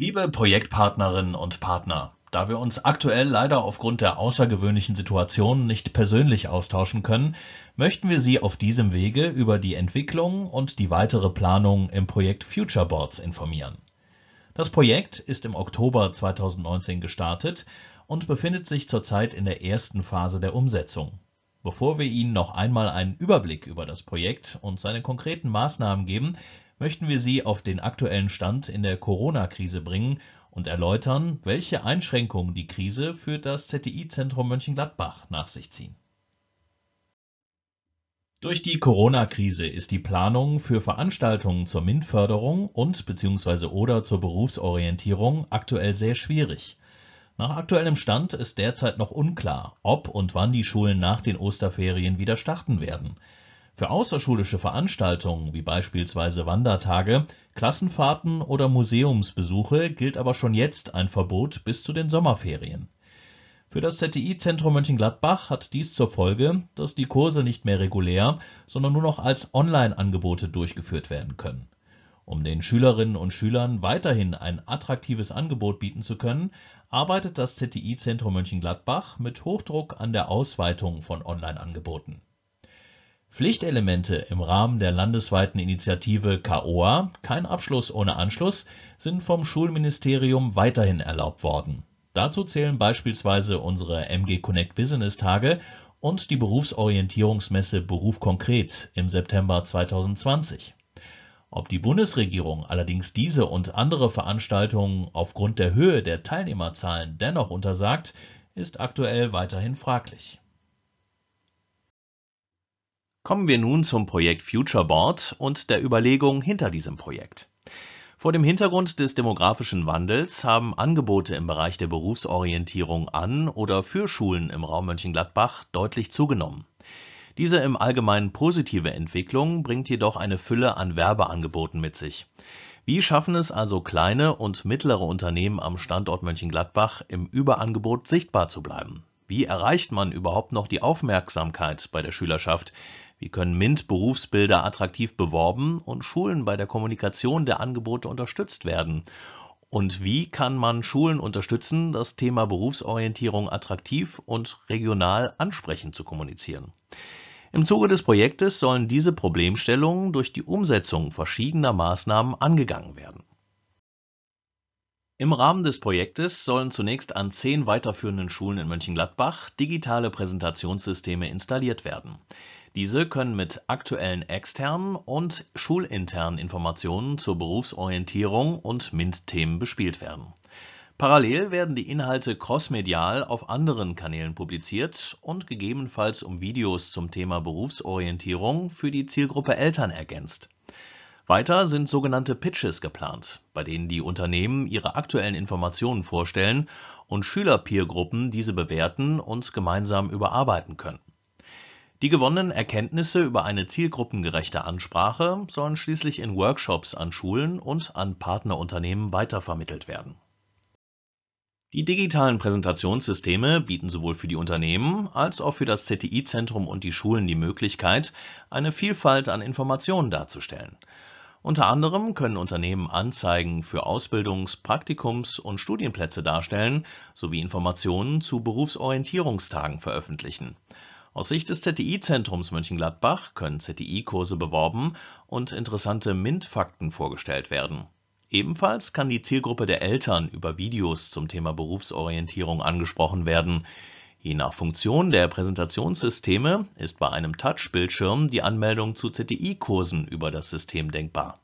Liebe Projektpartnerinnen und Partner, da wir uns aktuell leider aufgrund der außergewöhnlichen Situation nicht persönlich austauschen können, möchten wir Sie auf diesem Wege über die Entwicklung und die weitere Planung im Projekt Future Boards informieren. Das Projekt ist im Oktober 2019 gestartet und befindet sich zurzeit in der ersten Phase der Umsetzung. Bevor wir Ihnen noch einmal einen Überblick über das Projekt und seine konkreten Maßnahmen geben, möchten wir Sie auf den aktuellen Stand in der Corona-Krise bringen und erläutern, welche Einschränkungen die Krise für das zti zentrum Mönchengladbach nach sich ziehen. Durch die Corona-Krise ist die Planung für Veranstaltungen zur MINT-Förderung und bzw. oder zur Berufsorientierung aktuell sehr schwierig. Nach aktuellem Stand ist derzeit noch unklar, ob und wann die Schulen nach den Osterferien wieder starten werden. Für außerschulische Veranstaltungen wie beispielsweise Wandertage, Klassenfahrten oder Museumsbesuche gilt aber schon jetzt ein Verbot bis zu den Sommerferien. Für das ZTI-Zentrum Mönchengladbach hat dies zur Folge, dass die Kurse nicht mehr regulär, sondern nur noch als Online-Angebote durchgeführt werden können. Um den Schülerinnen und Schülern weiterhin ein attraktives Angebot bieten zu können, arbeitet das ZTI-Zentrum Mönchengladbach mit Hochdruck an der Ausweitung von Online-Angeboten Pflichtelemente im Rahmen der landesweiten Initiative KOA Kein Abschluss ohne Anschluss sind vom Schulministerium weiterhin erlaubt worden. Dazu zählen beispielsweise unsere MG-Connect-Business-Tage und die Berufsorientierungsmesse Beruf konkret im September 2020. Ob die Bundesregierung allerdings diese und andere Veranstaltungen aufgrund der Höhe der Teilnehmerzahlen dennoch untersagt, ist aktuell weiterhin fraglich Kommen wir nun zum Projekt Futureboard und der Überlegung hinter diesem Projekt. Vor dem Hintergrund des demografischen Wandels haben Angebote im Bereich der Berufsorientierung an oder für Schulen im Raum Mönchengladbach deutlich zugenommen. Diese im Allgemeinen positive Entwicklung bringt jedoch eine Fülle an Werbeangeboten mit sich. Wie schaffen es also kleine und mittlere Unternehmen am Standort Mönchengladbach im Überangebot sichtbar zu bleiben? Wie erreicht man überhaupt noch die Aufmerksamkeit bei der Schülerschaft, wie können MINT-Berufsbilder attraktiv beworben und Schulen bei der Kommunikation der Angebote unterstützt werden? Und wie kann man Schulen unterstützen, das Thema Berufsorientierung attraktiv und regional ansprechend zu kommunizieren? Im Zuge des Projektes sollen diese Problemstellungen durch die Umsetzung verschiedener Maßnahmen angegangen werden. Im Rahmen des Projektes sollen zunächst an zehn weiterführenden Schulen in Mönchengladbach digitale Präsentationssysteme installiert werden. Diese können mit aktuellen externen und schulinternen Informationen zur Berufsorientierung und MINT-Themen bespielt werden. Parallel werden die Inhalte crossmedial auf anderen Kanälen publiziert und gegebenenfalls um Videos zum Thema Berufsorientierung für die Zielgruppe Eltern ergänzt weiter sind sogenannte Pitches geplant, bei denen die Unternehmen ihre aktuellen Informationen vorstellen und Schüler-Peer-Gruppen diese bewerten und gemeinsam überarbeiten können. Die gewonnenen Erkenntnisse über eine zielgruppengerechte Ansprache sollen schließlich in Workshops an Schulen und an Partnerunternehmen weitervermittelt werden. Die digitalen Präsentationssysteme bieten sowohl für die Unternehmen als auch für das ZTI-Zentrum und die Schulen die Möglichkeit, eine Vielfalt an Informationen darzustellen. Unter anderem können Unternehmen Anzeigen für Ausbildungs-, Praktikums- und Studienplätze darstellen sowie Informationen zu Berufsorientierungstagen veröffentlichen. Aus Sicht des ZDI-Zentrums Mönchengladbach können ZDI-Kurse beworben und interessante MINT-Fakten vorgestellt werden. Ebenfalls kann die Zielgruppe der Eltern über Videos zum Thema Berufsorientierung angesprochen werden Je nach Funktion der Präsentationssysteme ist bei einem Touch-Bildschirm die Anmeldung zu zti kursen über das System denkbar.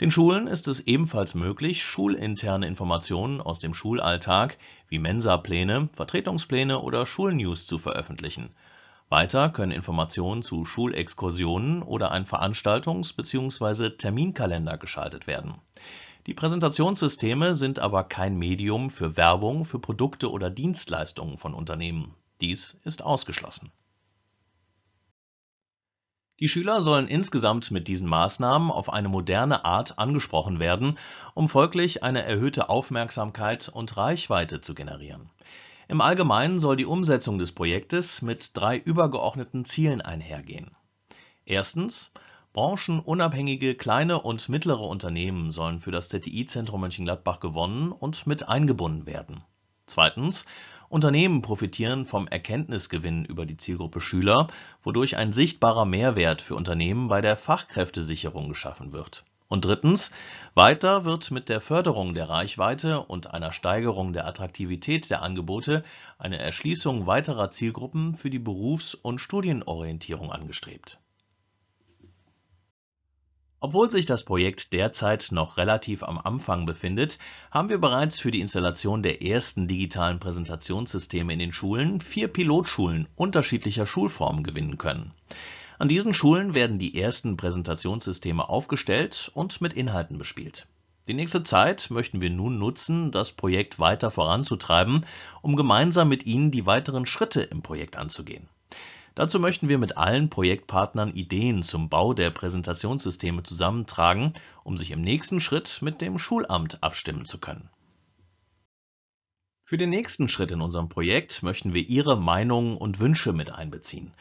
Den Schulen ist es ebenfalls möglich, schulinterne Informationen aus dem Schulalltag wie Mensa-Pläne, Vertretungspläne oder Schulnews zu veröffentlichen. Weiter können Informationen zu Schulexkursionen oder ein Veranstaltungs bzw. Terminkalender geschaltet werden die Präsentationssysteme sind aber kein Medium für Werbung für Produkte oder Dienstleistungen von Unternehmen. Dies ist ausgeschlossen. Die Schüler sollen insgesamt mit diesen Maßnahmen auf eine moderne Art angesprochen werden, um folglich eine erhöhte Aufmerksamkeit und Reichweite zu generieren. Im Allgemeinen soll die Umsetzung des Projektes mit drei übergeordneten Zielen einhergehen. Erstens Branchenunabhängige kleine und mittlere Unternehmen sollen für das ZTI-Zentrum Mönchengladbach gewonnen und mit eingebunden werden. Zweitens, Unternehmen profitieren vom Erkenntnisgewinn über die Zielgruppe Schüler, wodurch ein sichtbarer Mehrwert für Unternehmen bei der Fachkräftesicherung geschaffen wird. Und drittens, weiter wird mit der Förderung der Reichweite und einer Steigerung der Attraktivität der Angebote eine Erschließung weiterer Zielgruppen für die Berufs- und Studienorientierung angestrebt obwohl sich das Projekt derzeit noch relativ am Anfang befindet, haben wir bereits für die Installation der ersten digitalen Präsentationssysteme in den Schulen vier Pilotschulen unterschiedlicher Schulformen gewinnen können. An diesen Schulen werden die ersten Präsentationssysteme aufgestellt und mit Inhalten bespielt. Die nächste Zeit möchten wir nun nutzen, das Projekt weiter voranzutreiben, um gemeinsam mit Ihnen die weiteren Schritte im Projekt anzugehen Dazu möchten wir mit allen Projektpartnern Ideen zum Bau der Präsentationssysteme zusammentragen, um sich im nächsten Schritt mit dem Schulamt abstimmen zu können. Für den nächsten Schritt in unserem Projekt möchten wir Ihre Meinungen und Wünsche mit einbeziehen.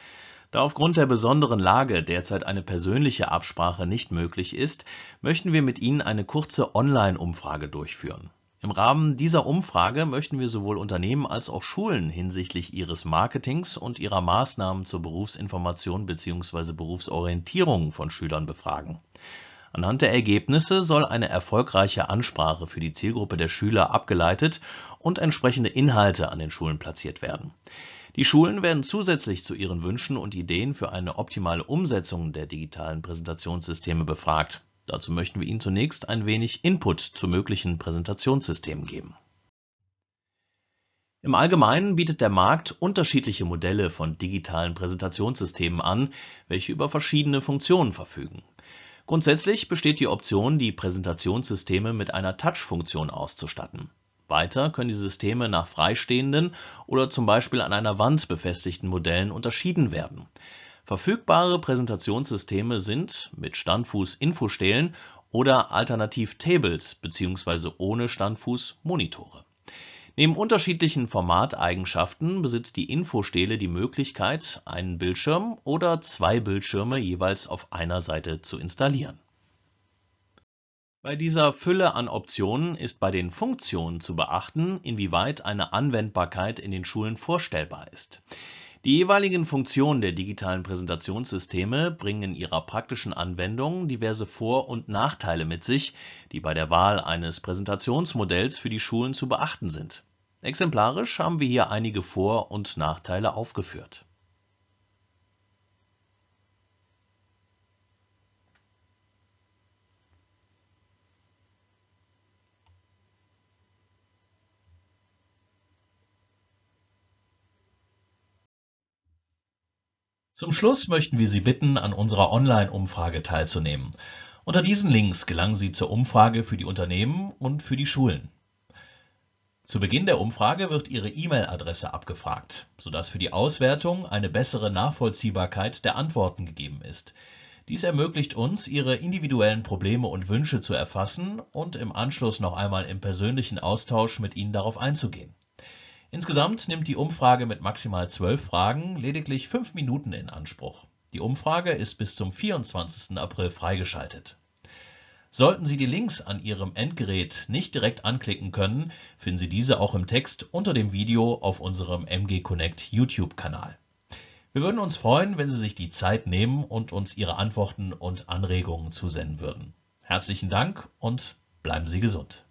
Da aufgrund der besonderen Lage derzeit eine persönliche Absprache nicht möglich ist, möchten wir mit Ihnen eine kurze Online-Umfrage durchführen. Im Rahmen dieser Umfrage möchten wir sowohl Unternehmen als auch Schulen hinsichtlich ihres Marketings und ihrer Maßnahmen zur Berufsinformation bzw. Berufsorientierung von Schülern befragen. Anhand der Ergebnisse soll eine erfolgreiche Ansprache für die Zielgruppe der Schüler abgeleitet und entsprechende Inhalte an den Schulen platziert werden. Die Schulen werden zusätzlich zu ihren Wünschen und Ideen für eine optimale Umsetzung der digitalen Präsentationssysteme befragt Dazu möchten wir Ihnen zunächst ein wenig Input zu möglichen Präsentationssystemen geben. Im Allgemeinen bietet der Markt unterschiedliche Modelle von digitalen Präsentationssystemen an, welche über verschiedene Funktionen verfügen. Grundsätzlich besteht die Option, die Präsentationssysteme mit einer Touch-Funktion auszustatten. Weiter können die Systeme nach freistehenden oder zum Beispiel an einer Wand befestigten Modellen unterschieden werden. Verfügbare Präsentationssysteme sind mit standfuß Infostelen oder alternativ Tables bzw. ohne Standfuß Monitore. Neben unterschiedlichen Formateigenschaften besitzt die Infostele die Möglichkeit, einen Bildschirm oder zwei Bildschirme jeweils auf einer Seite zu installieren. Bei dieser Fülle an Optionen ist bei den Funktionen zu beachten, inwieweit eine Anwendbarkeit in den Schulen vorstellbar ist. Die jeweiligen Funktionen der digitalen Präsentationssysteme bringen in ihrer praktischen Anwendung diverse Vor- und Nachteile mit sich, die bei der Wahl eines Präsentationsmodells für die Schulen zu beachten sind. Exemplarisch haben wir hier einige Vor- und Nachteile aufgeführt Zum Schluss möchten wir Sie bitten, an unserer Online-Umfrage teilzunehmen. Unter diesen Links gelangen Sie zur Umfrage für die Unternehmen und für die Schulen. Zu Beginn der Umfrage wird Ihre E-Mail-Adresse abgefragt, sodass für die Auswertung eine bessere Nachvollziehbarkeit der Antworten gegeben ist. Dies ermöglicht uns, Ihre individuellen Probleme und Wünsche zu erfassen und im Anschluss noch einmal im persönlichen Austausch mit Ihnen darauf einzugehen. Insgesamt nimmt die Umfrage mit maximal 12 Fragen lediglich 5 Minuten in Anspruch. Die Umfrage ist bis zum 24. April freigeschaltet. Sollten Sie die Links an Ihrem Endgerät nicht direkt anklicken können, finden Sie diese auch im Text unter dem Video auf unserem MG Connect YouTube-Kanal. Wir würden uns freuen, wenn Sie sich die Zeit nehmen und uns Ihre Antworten und Anregungen zusenden würden. Herzlichen Dank und bleiben Sie gesund.